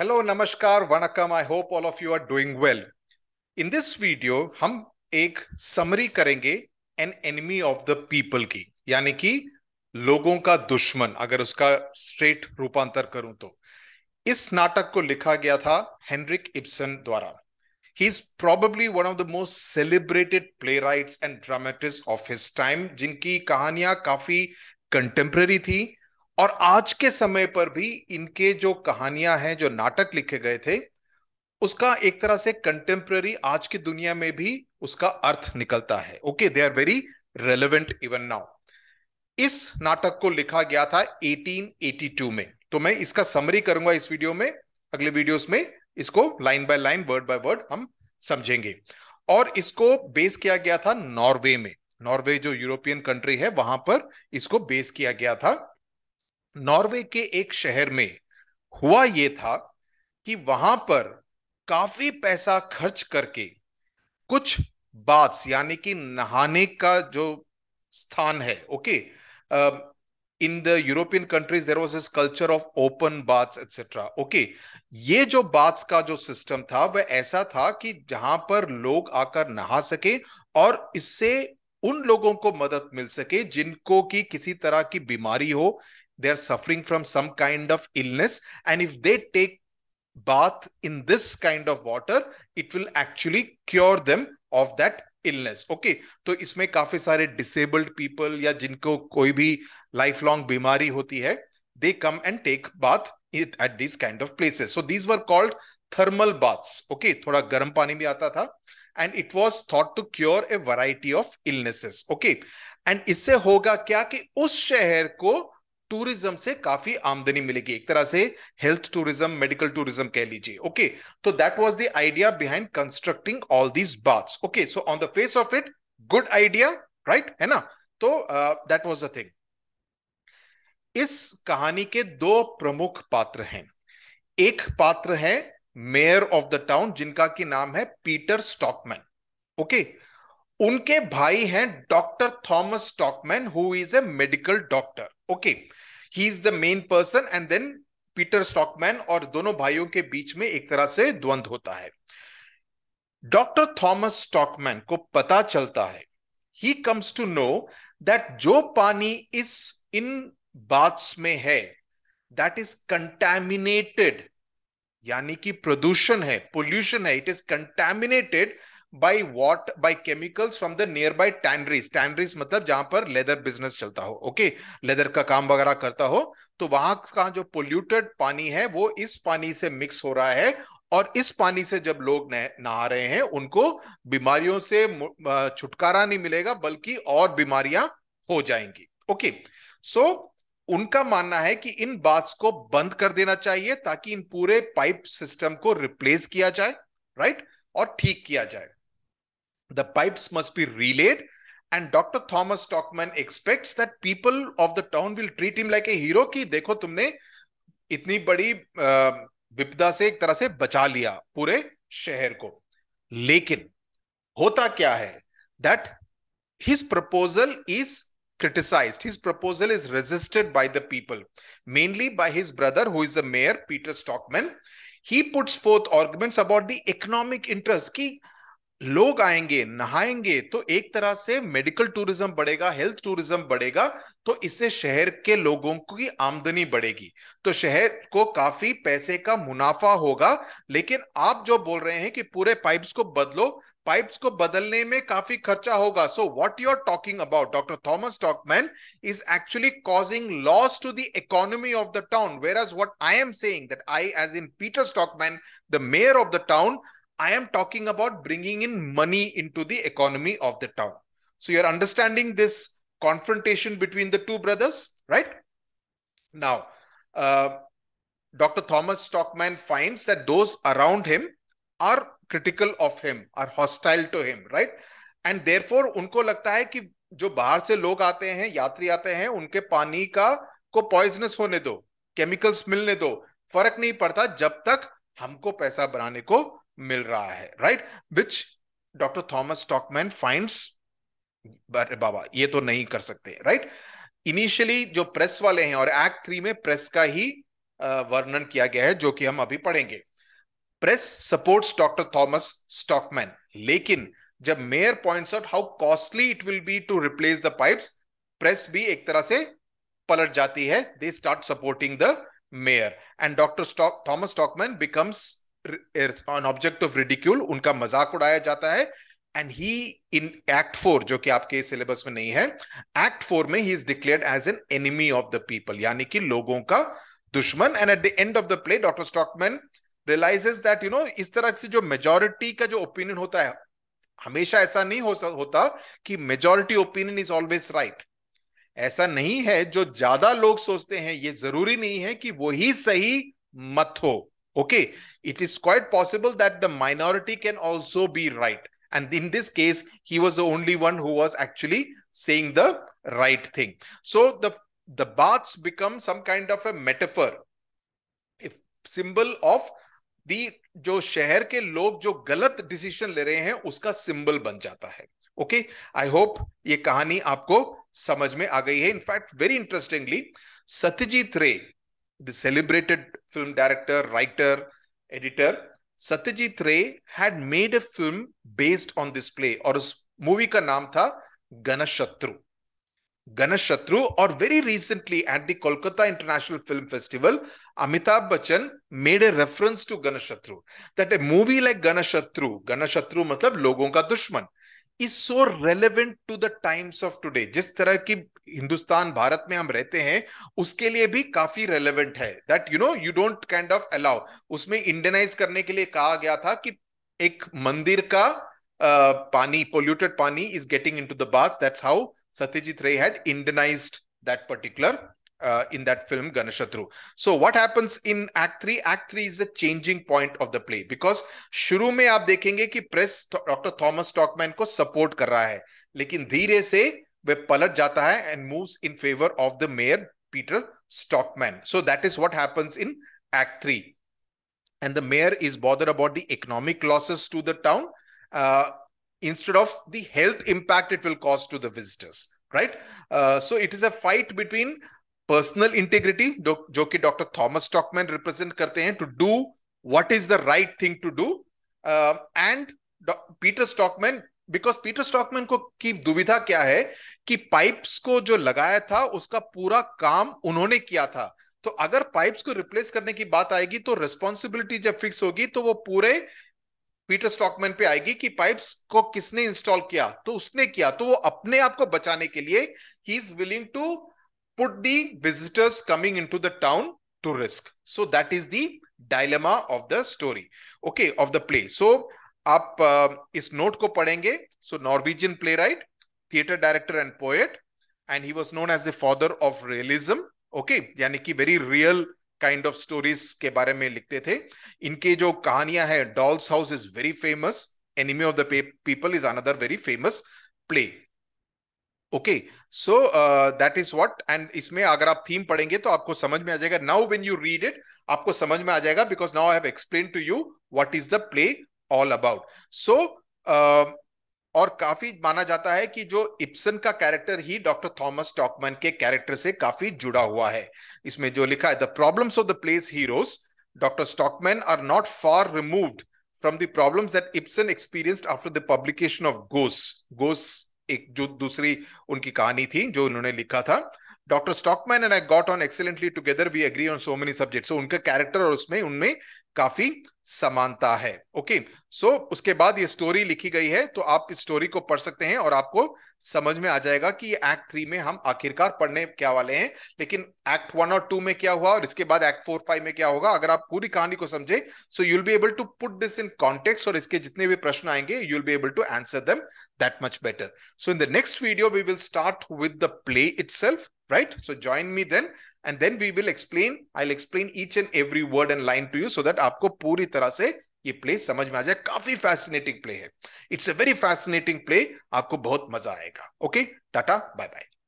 Hello नमस्कार वनकम I hope all of you are doing well in this video हम एक समरी करेंगे an enemy of the people की यानी कि लोगों का दुश्मन अगर उसका स्ट्रेट रूपांतर करूं तो इस नाटक को लिखा गया था हेनरिक इप्सन द्वारा he is probably one of the most celebrated playwright and dramatist of his time जिनकी कहानियां काफी कंटेम्प्रेरी थी और आज के समय पर भी इनके जो कहानियां हैं जो नाटक लिखे गए थे उसका एक तरह से कंटेम्प्रेरी आज की दुनिया में भी उसका अर्थ निकलता है okay they are very relevant even now इस नाटक को लिखा गया था 1882 में तो मैं इसका समरी करूंगा इस वीडियो में अगले वीडियोस में इसको line by line word by word हम समझेंगे और इसको बेस किया गया था नॉर्वे में नॉर्वे जो यूरोपियन कंट्री है वहां पर इसको बेस किया गया था नॉर्वे के एक शहर में हुआ ये था कि वहां पर काफी पैसा खर्च करके कुछ बात यानी कि नहाने का जो स्थान है okay in the European countries there was is culture of open baths etcetera okay ये जो बाथ्स का जो सिस्टम था वह ऐसा था कि जहां पर लोग आकर नहा सके और इससे उन लोगों को मदद मिल सके जिनको की किसी तरह की बीमारी हो they are suffering from some kind of illness and if they take bath in this kind of water it will actually cure them of that illness okay okay, तो इसमें काफी सारे डिसेबल्ड पीपल या जिनको कोई भी लाइफ लॉन्ग बीमारी होती है they come and take bath at this kind of places so these were called thermal baths okay थोड़ा गर्म पानी भी आता था and it was thought to cure a variety of illnesses okay and इससे होगा क्या कि उस शहर को टूरिज्म से काफी आमदनी मिलेगी एक तरह से हेल्थ टूरिज्म मेडिकल टूरिज्म कह लीजिए ओके तो that was the idea behind constructing all these baths okay so on the face of it good idea right है ना तो दैट वाज द थिंग इस कहानी के दो प्रमुख पात्र हैं एक पात्र है मेयर ऑफ द टाउन जिनका की नाम है पीटर स्टॉकमैन ओके उनके भाई हैं doctor Thomas Stockman who is a medical doctor okay he is the main person and then Peter Stockman और दोनों भाइयों के बीच में एक तरह से द्वंद होता है डॉक्टर थॉमस स्टॉकमैन को पता चलता है he comes to know that जो पानी इस इन बाथ्स में है दैट इज कंटेमिनेटेड यानी कि प्रदूषण है पोल्यूशन है it is contaminated by what by chemicals from the nearby tanneries tanneries मतलब जहां पर लेदर बिजनेस चलता हो ओके okay? लेदर का काम वगैरह करता हो तो वहां का जो पोल्यूटेड पानी है वो इस पानी से मिक्स हो रहा है और इस पानी से जब लोग नहा रहे हैं उनको बीमारियों से छुटकारा नहीं मिलेगा बल्कि और बीमारियां हो जाएंगी ओके सो उनका मानना है कि इन बात को बंद कर देना चाहिए ताकि इन पूरे पाइप सिस्टम को रिप्लेस किया जाए राइट और ठीक किया जाए The pipes must be relayed. And Dr. Thomas Stockman expects that people of the town will treat him like a hero ki dekho tumne itni badi uh, vipda se ek tarah se bacha liya pure शहर ko lekin hota kya hai that his proposal is criticized. His proposal is resisted by the people, mainly by his brother, who is the mayor, Peter Stockman. He puts forth arguments about the economic interest. Ki लोग आएंगे नहाएंगे तो एक तरह से medical tourism बढ़ेगा health tourism बढ़ेगा तो इससे शहर के लोगों की आमदनी बढ़ेगी तो शहर को काफी पैसे का मुनाफा होगा लेकिन आप जो बोल रहे हैं कि पूरे पाइप्स को बदलो पाइप्स को बदलने में काफी खर्चा होगा so what you are talking about doctor Thomas Stockman is actually causing loss to the economy of the town whereas what I am saying that I as in Peter Stockman the mayor of the town I am talking about bringing in money into the economy of the town. So you're understanding this confrontation between the two brothers, right? Now, uh, Dr. Thomas Stockman finds that those around him are critical of him, are hostile to him, right? And therefore, unko lagta hai ki jo bahar se log aate hain, yatri aate hain, unke pani ka ko poisonous hone do, chemicals milne do, farak nahi padta jab tak हमको पैसा बनाने को मिल रहा है right which doctor Thomas Stockman finds अरे बाबा ये तो नहीं कर सकते राइट इनिशियली जो प्रेस वाले हैं और एक्ट थ्री में प्रेस का ही वर्णन किया गया है जो कि हम अभी पढ़ेंगे press supports doctor Thomas Stockman लेकिन जब mayor points out how costly it will be to replace the pipes press भी एक तरह से पलट जाती है they start supporting the mayor and doctor Thomas Stockman becomes an object of ridicule उनका मजाक उड़ाया जाता है and he in act four जो कि आपके सिलेबस में नहीं है एक्ट फोर में he is declared as an enemy of the people यानी कि लोगों का दुश्मन and at the end of the play doctor Stockman realizes that you know इस तरह से जो मेजोरिटी का जो ओपिनियन होता है हमेशा ऐसा नहीं हो होता कि majority opinion is always right ऐसा नहीं है जो ज्यादा लोग सोचते हैं ये जरूरी नहीं है कि वही सही मत हो Okay, it is quite possible that the minority can also be right. And in this case, he was the only one who was actually saying the right thing. So the, the baths become some kind of a metaphor, if symbol of the जो शहर के लोग जो गलत decision ले रहे हैं उसका सिंबल बन जाता है ओके आई होप ये कहानी आपको समझ में आ गई है इनफैक्ट वेरी इंटरेस्टिंगली सत्यजीत रे the celebrated film director, writer, editor Satyajit Ray had made a film based on this play और उस मूवी का नाम था गणशत्रु गणशत्रु और very recently at the Kolkata international film festival Amitabh Bachchan made a reference to Ganashatru that a movie like Ganashatru Ganashatru मतलब लोगों का दुश्मन is so relevant to the times of today जिस तरह की हिंदुस्तान भारत में हम रहते हैं उसके लिए भी काफी रेलेवेंट है that you know you don't kind of allow उसमें इंडियनाइज करने के लिए कहा गया था कि एक मंदिर का uh, पानी पोल्यूटेड पानी is getting into the bath that's how Satyajit Ray had Indianized that particular Uh, in that film Ganashatru. So what happens in Act 3? Act 3 is the changing point of the play because शुरू में आप देखेंगे कि press doctor Thomas Stockman को support कर रहा है लेकिन धीरे से वह पलट जाता है and moves in favour of the mayor Peter Stockman so that 3 and the mayor is bothered about the economic losses to the town uh, instead of the health impact it will cause to the visitors right uh, so it is a fight between personal integrity जो कि doctor Thomas Stockman represent करते हैं to do what is the right thing to do and Peter Stockman because Peter Stockman को की दुविधा क्या है कि पाइप्स को जो लगाया था उसका पूरा काम उन्होंने किया था तो अगर पाइप्स को रिप्लेस करने की बात आएगी तो रिस्पॉन्सिबिलिटी जब फिक्स होगी तो वो पूरे पीटर स्टॉकमैन पे आएगी कि पाइप्स को किसने इंस्टॉल किया तो उसने किया तो वो अपने आप को बचाने के लिए he is willing to put the visitors coming into the town to risk. So that is the dilemma of the story, okay, of the play. So, up uh, is note ko padenge. So, Norwegian playwright, theater director, and poet, and he was known as the father of realism, okay, yani ki very real kind of stories ke bare mein likhte the. Inke jo kahaniya hai, Doll's House is very famous, Enemy of the People is another very famous play, okay so that is what and इसमें अगर आप theme पढ़ेंगे तो आपको समझ में आ जाएगा now when you read it आपको समझ में आ जाएगा because now I have explain to you what is the play all about so और काफी माना जाता है कि जो इप्सन का कैरेक्टर ही डॉक्टर थॉमस टॉकमैन के कैरेक्टर से काफी जुड़ा हुआ है इसमें जो लिखा है the problems of the place heroes doctor stockman are not far removed from the problems that Ibsen experienced after the publication of गोस गोस एक जो दूसरी उनकी कहानी थी जो उन्होंने लिखा था doctor Stockman and I got on excellently together we agree on so many subject so उनका कैरेक्टर और उसमें उनमें काफी समानता है ओके सो so, उसके बाद ये स्टोरी लिखी गई है तो आप इस स्टोरी को पढ़ सकते हैं और आपको समझ में आ जाएगा कि एक्ट थ्री में हम आखिरकार पढ़ने क्या वाले हैं लेकिन एक्ट वन और टू में क्या हुआ और इसके बाद एक्ट फोर फाइव में क्या होगा अगर आप पूरी कहानी को समझे so you'll be able to put this in context और इसके जितने भी प्रश्न आएंगे you'll be able to answer them that much better so in the next video we will start with the play itself, right so join me then. And then we will explain I will explain each and every word and line to you so that आपको पूरी तरह से ये play समझ में आ जाए काफी फैसिनेटिंग प्ले है it's a very fascinating play आपको बहुत मजा आएगा ओके टाटा बाय बाय